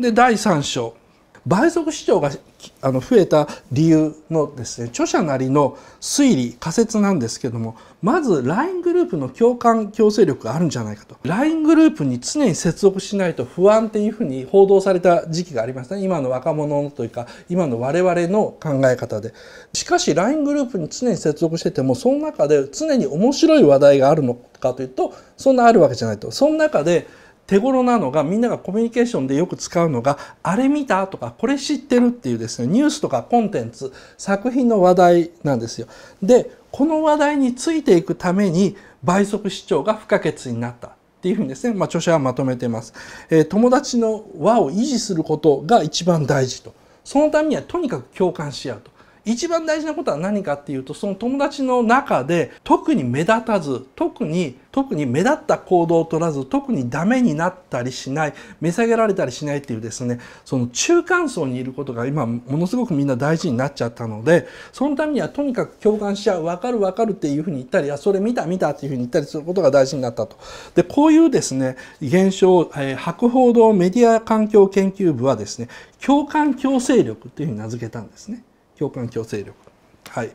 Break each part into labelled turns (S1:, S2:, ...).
S1: で第3章倍速視聴があの増えた理由のですね著者なりの推理仮説なんですけどもまず LINE グループの共感強制力があるんじゃないかと LINE グループに常に接続しないと不安っていうふうに報道された時期がありましたね今の若者というか今の我々の考え方でしかし LINE グループに常に接続しててもその中で常に面白い話題があるのかというとそんなあるわけじゃないとその中で手頃なのがみんながコミュニケーションでよく使うのがあれ見たとかこれ知ってるっていうですねニュースとかコンテンツ作品の話題なんですよ。でこの話題についていくために倍速視聴が不可欠になったっていうふうにですね、まあ、著者はまとめてます。えー、友達の輪を維持することが一番大事と。そのためにはとにかく共感し合うと。一番大事なことは何かっていうとその友達の中で特に目立たず特に特に目立った行動を取らず特にダメになったりしない目下げられたりしないっていうですねその中間層にいることが今ものすごくみんな大事になっちゃったのでそのためにはとにかく共感しちゃう分かる分かるっていうふうに言ったりあそれ見た見たっていうふうに言ったりすることが大事になったと。でこういうですね現象、えー、博報堂メディア環境研究部はですね共感強制力っていうふうに名付けたんですね。共感強制力。はい、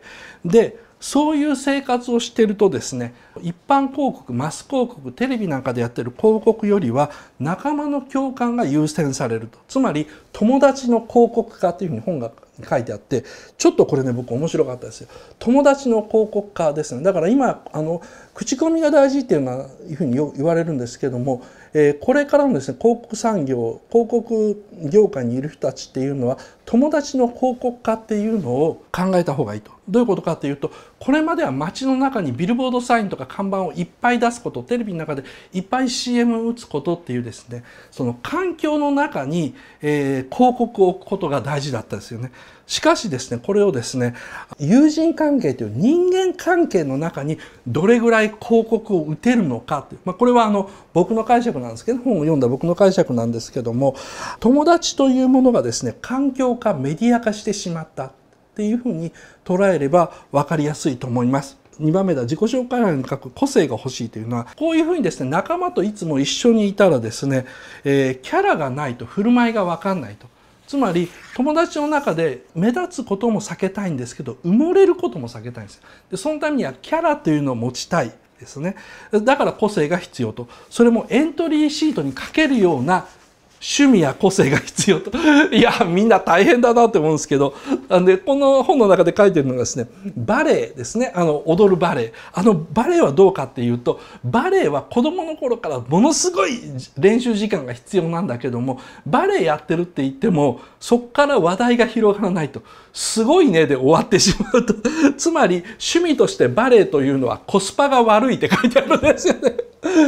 S1: でそういう生活をしてるとですね一般広告マス広告テレビなんかでやってる広告よりは仲間の共感が優先されるとつまり友達の広告化というふうに本が書いてあってちょっとこれね僕面白かったですよ友達の広告化ですねだから今あの口コミが大事っていうのはいうふうに言われるんですけどもえこれからのですね広告産業広告業界にいる人たちっていうのは友達の広告化っていうのを考えた方がいいとどういうことかっていうとこれまでは街の中にビルボードサインとか看板をいっぱい出すことテレビの中でいっぱい CM 打つことっていうですねその環境の中に、え広告を置くことが大事だったですよね。しかしですね、これをですね、友人関係という人間関係の中にどれぐらい広告を打てるのかという、まあ、これはあの僕の解釈なんですけど、本を読んだ僕の解釈なんですけども、友達というものがですね、環境化、メディア化してしまったっていうふうに捉えれば分かりやすいと思います。2番目だ自己紹介欄に書く個性が欲しいというのはこういうふうにですね仲間といつも一緒にいたらですね、えー、キャラがないと振る舞いが分かんないとつまり友達の中で目立つことも避けたいんですけど埋もれることも避けたいんですでそのためにはキャラというのを持ちたいですねだから個性が必要とそれもエントリーシートに書けるような趣味や個性が必要と。いや、みんな大変だなって思うんですけど、なんで、この本の中で書いてるのがですね、バレエですね。あの、踊るバレエ。あの、バレエはどうかっていうと、バレエは子供の頃からものすごい練習時間が必要なんだけども、バレエやってるって言っても、そっから話題が広がらないと、すごいねで終わってしまうと。つまり、趣味としてバレエというのはコスパが悪いって書いてあるんですよね。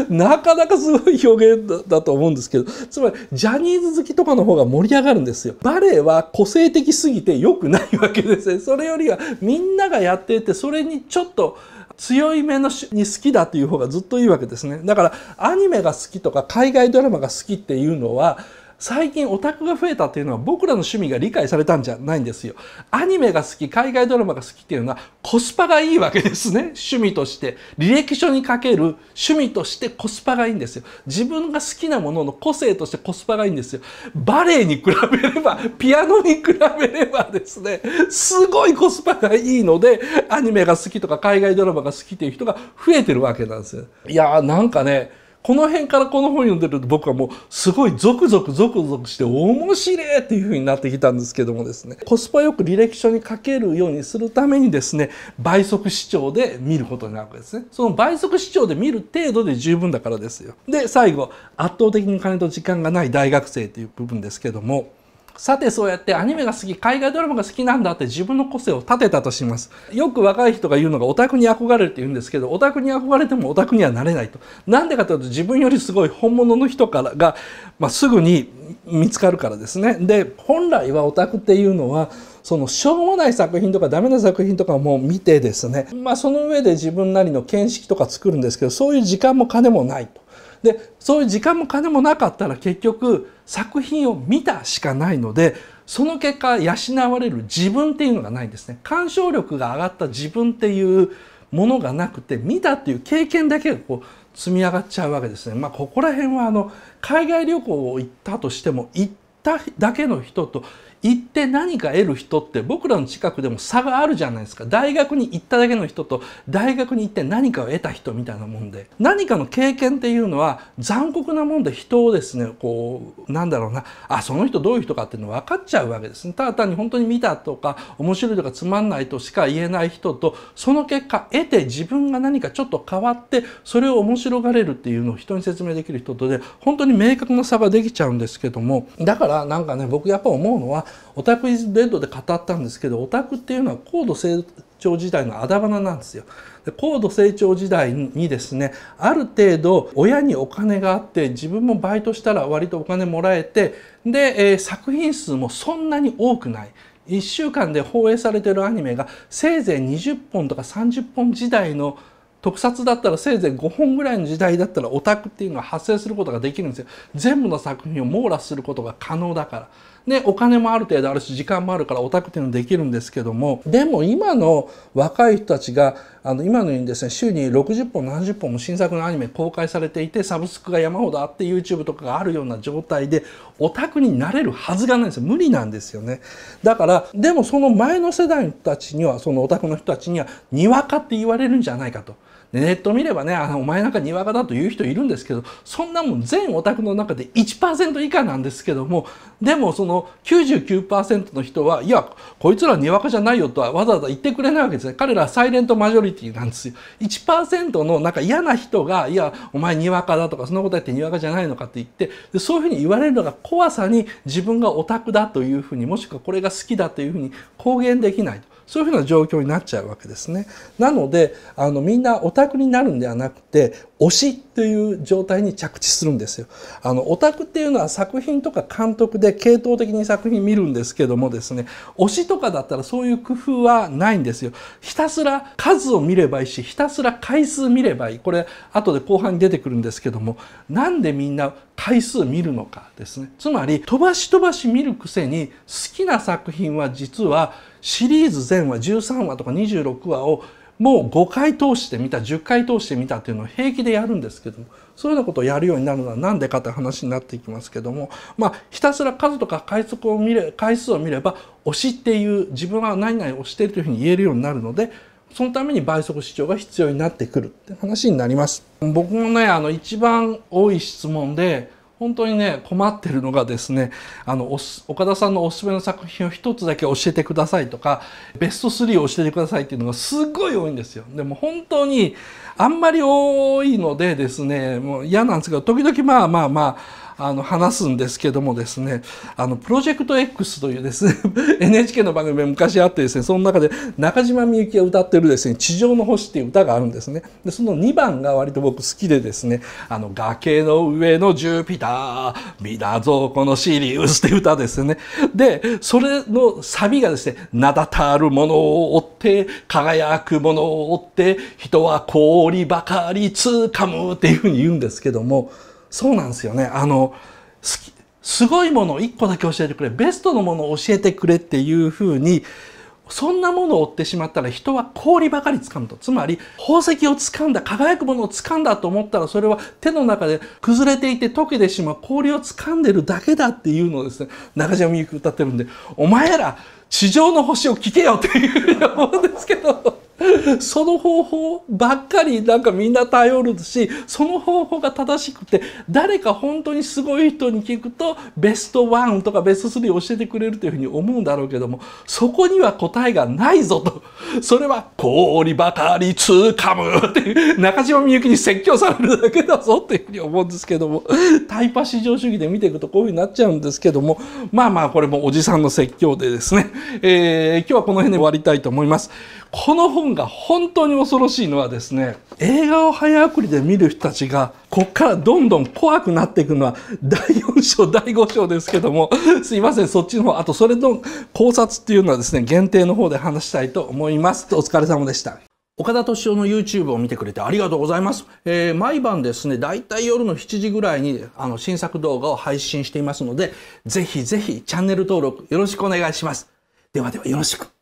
S1: なかなかすごい表現だと思うんですけどつまりジャニーズ好きとかの方が盛り上がるんですよ。バレエは個性的すぎて良くないわけですね。それよりはみんながやっていてそれにちょっと強い目のに好きだという方がずっといいわけですね。だからアニメが好きとか海外ドラマが好きっていうのは最近オタクが増えたっていうのは僕らの趣味が理解されたんじゃないんですよ。アニメが好き、海外ドラマが好きっていうのはコスパがいいわけですね。趣味として。履歴書にかける趣味としてコスパがいいんですよ。自分が好きなものの個性としてコスパがいいんですよ。バレエに比べれば、ピアノに比べればですね、すごいコスパがいいので、アニメが好きとか海外ドラマが好きっていう人が増えてるわけなんですよ。いやーなんかね、この辺からこの本読んでると僕はもうすごいゾクゾクゾクゾクして面白いっていう風になってきたんですけどもですねコスパよく履歴書に書けるようにするためにですね倍速視聴で見ることになるわけですねその倍速視聴で見る程度で十分だからですよで最後圧倒的に金と時間がない大学生っていう部分ですけどもさてそうやってアニメが好き海外ドラマが好きなんだって自分の個性を立てたとしますよく若い人が言うのがオタクに憧れるって言うんですけどオタクに憧れてもオタクにはなれないとなんでかというと自分よりすごい本物の人からが、まあ、すぐに見つかるからですねで本来はオタクっていうのはそのしょうもない作品とかダメな作品とかも見てですねまあその上で自分なりの見識とか作るんですけどそういう時間も金もないと。でそういう時間も金もなかったら結局作品を見たしかないのでその結果養われる自分っていうのがないんですね。鑑賞力が上がった自分っていうものがなくて見たっていう経験だけがこう積み上がっちゃうわけですね。まあ、ここら辺はあの海外旅行を行ったとしても行っただけの人と行って何か得る人って僕らの近くでも差があるじゃないですか大学に行っただけの人と大学に行って何かを得た人みたいなもんで何かの経験っていうのは残酷なもんで人をですねこうなんだろうなあその人どういう人かっていうの分かっちゃうわけですねただ単に本当に見たとか面白いとかつまんないとしか言えない人とその結果得て自分が何かちょっと変わってそれを面白がれるっていうのを人に説明できる人とで本当に明確な差ができちゃうんですけどもだからなんかね僕やっぱ思うのはオタクイズレッドで語ったんですけどオタクっていうのは高度成長時代のあだ名なんですよ。で高度成長時代にですねある程度親にお金があって自分もバイトしたら割とお金もらえてで、えー、作品数もそんなに多くない。1週間で放映されてるアニメがせいぜい20本とか30本時代の特撮だったらせいぜい5本ぐらいの時代だったらオタクっていうのは発生することができるんですよ全部の作品を網羅することが可能だからね、お金もある程度あるし時間もあるからオタクっていうのできるんですけどもでも今の若い人たちがあの今のようにですね週に60本70本も新作のアニメ公開されていてサブスクが山ほどあって YouTube とかがあるような状態でオタクになれるはずがないんですよ無理なんですよねだからでもその前の世代の人たちにはそのオタクの人たちにはにわかって言われるんじゃないかと。ネット見ればねあのお前なんかにわかだと言う人いるんですけどそんなもん全オタクの中で1%以下なんですけどもでもその99%の人はいやこいつらにわかじゃないよとはわざわざ言ってくれないわけですね彼らはサイレントマジョリティなんですよ1%のなんか嫌な人がいやお前にわかだとかそんなことやってにわかじゃないのかって言ってでそういうふうに言われるのが怖さに自分がオタクだというふうにもしくはこれが好きだというふうに公言できないと。そういうふうな状況になっちゃうわけですね。なのであのみんなオタクになるんではなくて推しという状態に着地するんですよ。あの、オタクっていうのは作品とか監督で系統的に作品見るんですけどもですね、推しとかだったらそういう工夫はないんですよ。ひたすら数を見ればいいし、ひたすら回数見ればいい。これ、後で後半に出てくるんですけども、なんでみんな回数見るのかですね。つまり、飛ばし飛ばし見るくせに、好きな作品は実はシリーズ全話13話とか26話をもう5回通してみた10回通してみたっていうのを平気でやるんですけどもそういうようなことをやるようになるのは何でかって話になっていきますけども、まあ、ひたすら数とか回数を見れ回数を見れば推しっていう自分は何々推しているというふうに言えるようになるのでそのために倍速視聴が必要になってくるって話になります。僕もねあの一番多い質問で本当にね困ってるのがですねあの岡田さんのおすすめの作品を1つだけ教えてくださいとかベスト3を教えてくださいっていうのがすごい多いんですよでも本当にあんまり多いのでですねもう嫌なんですけど時々まあまあまああの話すんですけどもですねあのプロジェクト X というですね NHK の番組昔あってですねその中で中島みゆきが歌ってるですね「地上の星」っていう歌があるんですねでその2番が割と僕好きでですね「あの崖の上のジュピター皆ぞこのシリウス」って歌ですねでそれのサビがですね「名だたるものを追って輝くものを追って人は氷ばかりつかむ」っていうふうに言うんですけどもそうなんですよねあのすごいものを1個だけ教えてくれベストのものを教えてくれっていうふうにそんなものを追ってしまったら人は氷ばかり掴むとつまり宝石を掴んだ輝くものを掴んだと思ったらそれは手の中で崩れていて溶けてしまう氷を掴んでるだけだっていうのをですね中島みゆき歌ってるんで「お前ら地上の星を聞けよ」っていうふうに思うんですけど。その方法ばっかりなんかみんな頼るしその方法が正しくて誰か本当にすごい人に聞くとベスト1とかベスト3を教えてくれるというふうに思うんだろうけどもそこには答えがないぞとそれは氷ばかりつかむっていう中島みゆきに説教されるだけだぞっていうふうに思うんですけどもタイパ至上主義で見ていくとこういうふうになっちゃうんですけどもまあまあこれもおじさんの説教でですね、え今日はこの辺で終わりたいと思います。この本が本当に恐ろしいのはですね映画を早送りで見る人たちがこっからどんどん怖くなっていくのは第4章第5章ですけどもすいませんそっちの方あとそれの考察っていうのはですね限定の方で話したいと思いますお疲れ様でした岡田敏夫の YouTube を見てくれてありがとうございます。えー、毎晩ですね、だいたい夜の7時ぐらいにあの新作動画を配信していますので、ぜひぜひチャンネル登録よろしくお願いします。ではではよろしく。